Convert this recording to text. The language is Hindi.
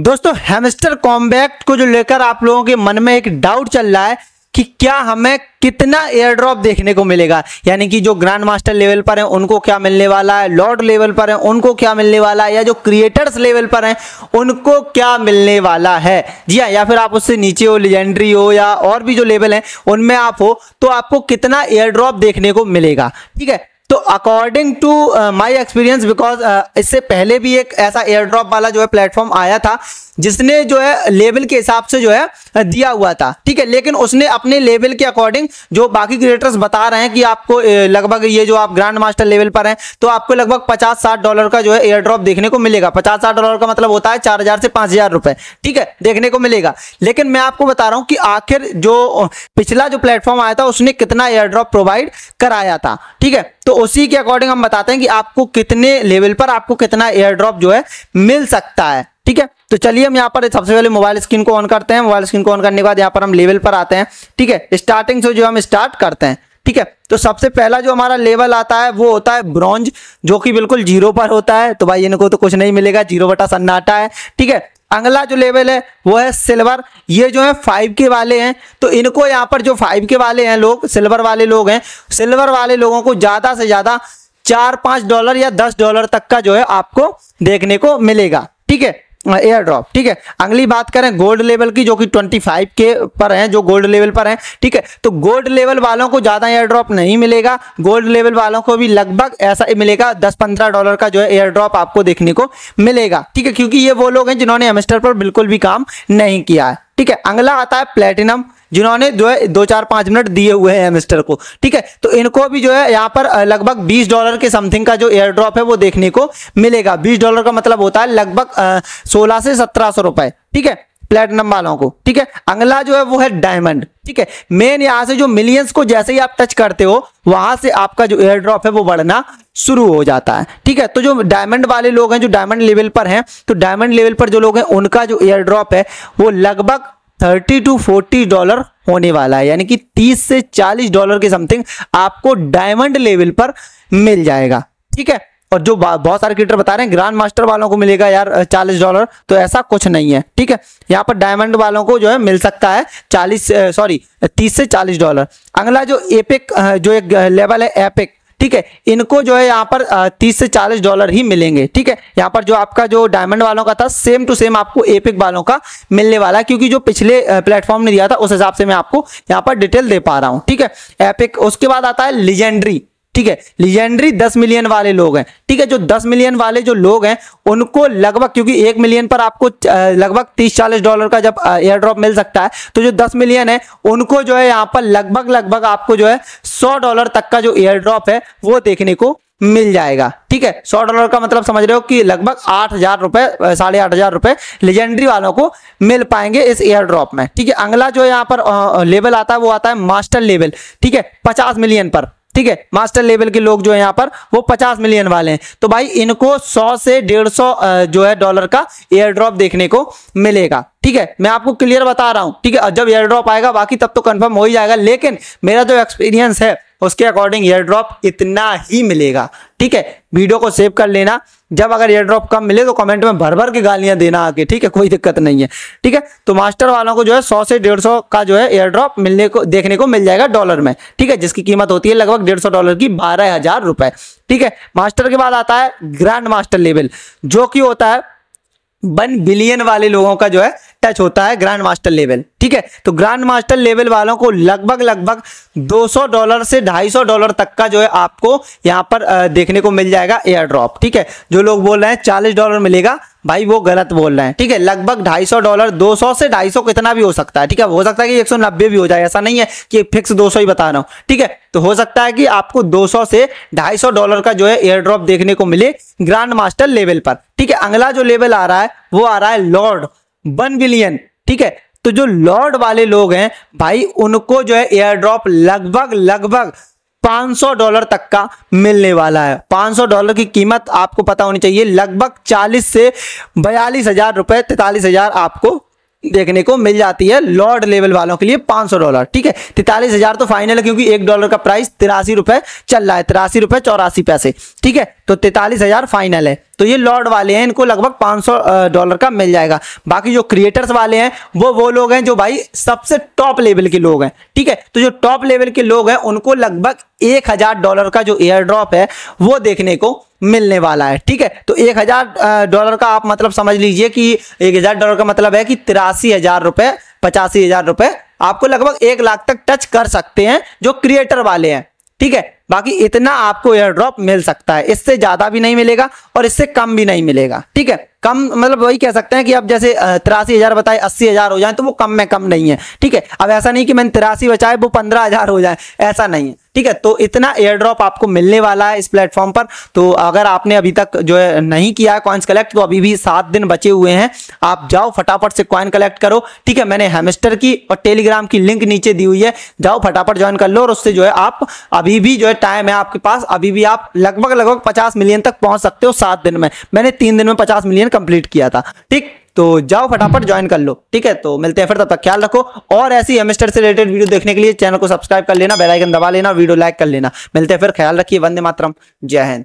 दोस्तों हेमस्टर कॉम्बैक्ट को जो लेकर आप लोगों के मन में एक डाउट चल रहा है कि क्या हमें कितना एयर ड्रॉप देखने को मिलेगा यानी कि जो ग्रैंड मास्टर लेवल पर हैं उनको क्या मिलने वाला है लॉर्ड लेवल पर हैं उनको क्या मिलने वाला है या जो क्रिएटर्स लेवल पर हैं उनको क्या मिलने वाला है जी हाँ या फिर आप उससे नीचे हो लेजेंड्री हो या और भी जो लेवल हैं उनमें आप हो तो आपको कितना एयर ड्रॉप देखने को मिलेगा ठीक है तो according to my experience because इससे पहले भी एक ऐसा एयर ड्रॉप वाला जो है प्लेटफॉर्म आया था जिसने जो है लेवल के हिसाब से जो है uh, दिया हुआ था ठीक है लेकिन उसने अपने लेवल के अकॉर्डिंग जो बाकी क्रिएटर्स बता रहे हैं कि आपको uh, लगभग ये जो आप ग्रैंड मास्टर लेवल पर हैं तो आपको लगभग 50 साठ डॉलर का जो है एयर ड्रॉप देखने को मिलेगा 50 साठ डॉलर का मतलब होता है 4000 से पांच हजार रुपए ठीक है देखने को मिलेगा लेकिन मैं आपको बता रहा हूं कि आखिर जो पिछला जो प्लेटफॉर्म आया था उसने कितना एयर ड्रॉप प्रोवाइड कराया था ठीक है तो उसी के अकॉर्डिंग हम बताते हैं कि आपको कितने लेवल पर आपको कितना एयर ड्रॉप जो है मिल सकता है ठीक है तो चलिए हम यहाँ पर सबसे पहले मोबाइल स्क्रीन को ऑन करते हैं मोबाइल स्क्रीन को ऑन करने के बाद यहाँ पर हम लेवल पर आते हैं ठीक है स्टार्टिंग से जो हम स्टार्ट करते हैं ठीक है तो सबसे पहला जो हमारा लेवल आता है वो होता है ब्रॉन्ज जो कि बिल्कुल जीरो पर होता है तो भाई इनको तो कुछ नहीं मिलेगा जीरो बटा सन्नाटा है ठीक है अगला जो लेवल है वो है सिल्वर ये जो है फाइव के वाले हैं तो इनको यहाँ पर जो फाइव के वाले हैं लोग सिल्वर वाले लोग हैं सिल्वर वाले लोगों को ज़्यादा से ज़्यादा चार पांच डॉलर या दस डॉलर तक का जो है आपको देखने को मिलेगा ठीक है एयर ड्रॉप ठीक है अगली बात करें गोल्ड लेवल की जो कि 25 के पर हैं जो गोल्ड लेवल पर हैं ठीक है तो गोल्ड लेवल वालों को ज़्यादा एयर ड्रॉप नहीं मिलेगा गोल्ड लेवल वालों को भी लगभग ऐसा मिलेगा 10-15 डॉलर का जो है एयर ड्रॉप आपको देखने को मिलेगा ठीक है क्योंकि ये वो लोग हैं जिन्होंने एमस्टर पर बिल्कुल भी काम नहीं किया है ठीक है अगला आता है प्लेटिनम जिन्होंने जो है दो चार पांच मिनट दिए हुए हैं मिस्टर को ठीक है तो इनको भी जो है यहाँ पर लगभग बीस डॉलर के समथिंग का जो एयर ड्रॉप है वो देखने को मिलेगा बीस डॉलर का मतलब होता है लगभग सोलह से सत्रह सौ रुपए ठीक है प्लेटिनम वालों को ठीक है अगला जो है वो है डायमंड ठीक है मेन यहाँ से जो मिलियंस को जैसे ही आप टच करते हो वहां से आपका जो एयर ड्रॉप है वो बढ़ना शुरू हो जाता है ठीक है तो जो डायमंड वाले लोग हैं जो डायमंड लेवल पर हैं तो डायमंड लेवल पर जो लोग हैं उनका जो एयर ड्रॉप है वो लगभग थर्टी टू फोर्टी डॉलर होने वाला है यानी कि तीस से चालीस डॉलर के समथिंग आपको डायमंड लेवल पर मिल जाएगा ठीक है और जो बहुत सारे क्रिएटर बता रहे हैं ग्रांड मास्टर वालों को मिलेगा यार चालीस डॉलर तो ऐसा कुछ नहीं है ठीक है यहाँ पर डायमंड वालों को जो है मिल सकता है चालीस सॉरी तीस से चालीस डॉलर अगला जो एपिक जो एक लेवल है एपिक ठीक है इनको जो है यहाँ पर तीस से चालीस डॉलर ही मिलेंगे ठीक है यहाँ पर जो आपका जो डायमंड वालों का था सेम टू सेम आपको एपिक वालों का मिलने वाला है क्योंकि जो पिछले प्लेटफॉर्म ने दिया था उस हिसाब से मैं आपको यहाँ पर डिटेल दे पा रहा हूँ ठीक है एपिक उसके बाद आता है लिजेंड्री ठीक है लीजेंडरी दस मिलियन वाले लोग हैं ठीक है जो दस मिलियन वाले जो लोग हैं उनको लगभग क्योंकि एक मिलियन पर आपको लगभग तीस चालीस डॉलर का जब एयर ड्रॉप मिल सकता है तो जो दस मिलियन है उनको जो है यहाँ पर लगभग लगभग आपको जो है सौ डॉलर तक का जो एयर ड्रॉप है वो देखने को मिल जाएगा ठीक है सौ डॉलर का मतलब समझ रहे हो कि लगभग आठ हजार रुपए साढ़े आठ हजार रुपए लेजेंडरी वालों को मिल पाएंगे इस एयर ड्रॉप में ठीक है अगला जो यहाँ पर लेवल आता है वो आता है मास्टर लेवल ठीक है पचास मिलियन पर ठीक है मास्टर लेवल के लोग जो है यहाँ पर वो पचास मिलियन वाले हैं तो भाई इनको सौ से डेढ़ सौ जो है डॉलर का एयर ड्रॉप देखने को मिलेगा ठीक है मैं आपको क्लियर बता रहा हूँ ठीक है जब एयर ड्रॉप आएगा बाकी तब तो कंफर्म हो ही जाएगा लेकिन मेरा जो एक्सपीरियंस है उसके अकॉर्डिंग एयर ड्रॉप इतना ही मिलेगा ठीक है वीडियो को सेव कर लेना जब अगर एयर ड्रॉप कम मिले तो कमेंट में भर भर के गालियां देना आके ठीक है कोई दिक्कत नहीं है ठीक है तो मास्टर वालों को जो है सौ से डेढ़ सौ का जो है एयर ड्रॉप मिलने को देखने को मिल जाएगा डॉलर में ठीक है जिसकी कीमत होती है लगभग डेढ़ सौ डॉलर की बारह हजार रुपए ठीक है मास्टर के बाद आता है ग्रैंड मास्टर लेवल जो कि होता है वन बिलियन वाले लोगों का जो है टच होता है ग्रैंड मास्टर लेवल ठीक है तो ग्रैंड मास्टर लेवल वालों को लगभग लगभग 200 डॉलर से 250 डॉलर तक का जो है आपको यहां पर देखने को मिल जाएगा एयर ड्रॉप ठीक है जो लोग बोल रहे हैं चालीस डॉलर मिलेगा भाई वो गलत बोल रहे हैं ठीक है लगभग 250 डॉलर 200 से 250 कितना भी हो सकता है ठीक है हो सकता है कि 190 भी हो जाए ऐसा नहीं है कि फिक्स 200 ही बता रहा हूं ठीक है तो हो सकता है कि आपको 200 से 250 डॉलर का जो है एयर ड्रॉप देखने को मिले ग्रैंड मास्टर लेवल पर ठीक है अगला जो लेवल आ रहा है वो आ रहा है लॉर्ड वन बिलियन ठीक है तो जो लॉर्ड वाले लोग हैं भाई उनको जो है एयर ड्रॉप लगभग लगभग 500 डॉलर तक का मिलने वाला है 500 डॉलर की कीमत आपको पता होनी चाहिए लगभग 40 से बयालीस हजार रुपए तैतालीस हजार आपको देखने को मिल जाती है लॉर्ड लेवल वालों के लिए 500 डॉलर ठीक है तैतालीस हजार तो फाइनल है क्योंकि एक डॉलर का प्राइस तिरासी रुपए चल रहा है तिरासी रुपए चौरासी पैसे ठीक है तो तैतालीस हजार फाइनल है तो ये लॉर्ड वाले हैं इनको लगभग 500 डॉलर का मिल जाएगा बाकी जो क्रिएटर्स वाले हैं वो वो लोग हैं जो भाई सबसे टॉप लेवल के लोग हैं ठीक है तो जो टॉप लेवल के लोग हैं उनको लगभग एक हजार डॉलर का जो एयर ड्रॉप है वो देखने को मिलने वाला है ठीक है तो एक हज़ार डॉलर का आप मतलब समझ लीजिए कि एक हज़ार डॉलर का मतलब है कि तिरासी हज़ार रुपए पचासी हज़ार रुपए आपको लगभग एक लाख तक टच कर सकते हैं जो क्रिएटर वाले हैं ठीक है बाकी इतना आपको एयर ड्रॉप मिल सकता है इससे ज़्यादा भी नहीं मिलेगा और इससे कम भी नहीं मिलेगा ठीक है कम मतलब वही कह सकते हैं कि आप जैसे तिरासी हज़ार बताए अस्सी हज़ार हो जाए तो वो कम में कम नहीं है ठीक है अब ऐसा नहीं कि मैंने तिरासी बचाए वो पंद्रह हज़ार हो जाए ऐसा नहीं है ठीक है तो इतना एयर ड्रॉप आपको मिलने वाला है इस प्लेटफॉर्म पर तो अगर आपने अभी तक जो है नहीं किया है कॉइन्स कलेक्ट तो अभी भी सात दिन बचे हुए हैं आप जाओ फटाफट से कॉइन कलेक्ट करो ठीक है मैंने हेमेस्टर की और टेलीग्राम की लिंक नीचे दी हुई है जाओ फटाफट ज्वाइन कर लो और उससे जो है आप अभी भी जो है टाइम है आपके पास अभी भी आप लगभग लगभग पचास मिलियन तक पहुंच सकते हो सात दिन में मैंने तीन दिन में पचास मिलियन कंप्लीट किया था ठीक तो जाओ फटाफट ज्वाइन कर लो ठीक है तो मिलते हैं फिर तब तक ख्याल रखो और ऐसी एमस्टर से रिलेटेड वीडियो देखने के लिए चैनल को सब्सक्राइब कर लेना बेलाइकन दबा लेना वीडियो लाइक कर लेना मिलते हैं फिर ख्याल रखिए वंदे मातरम जय हिंद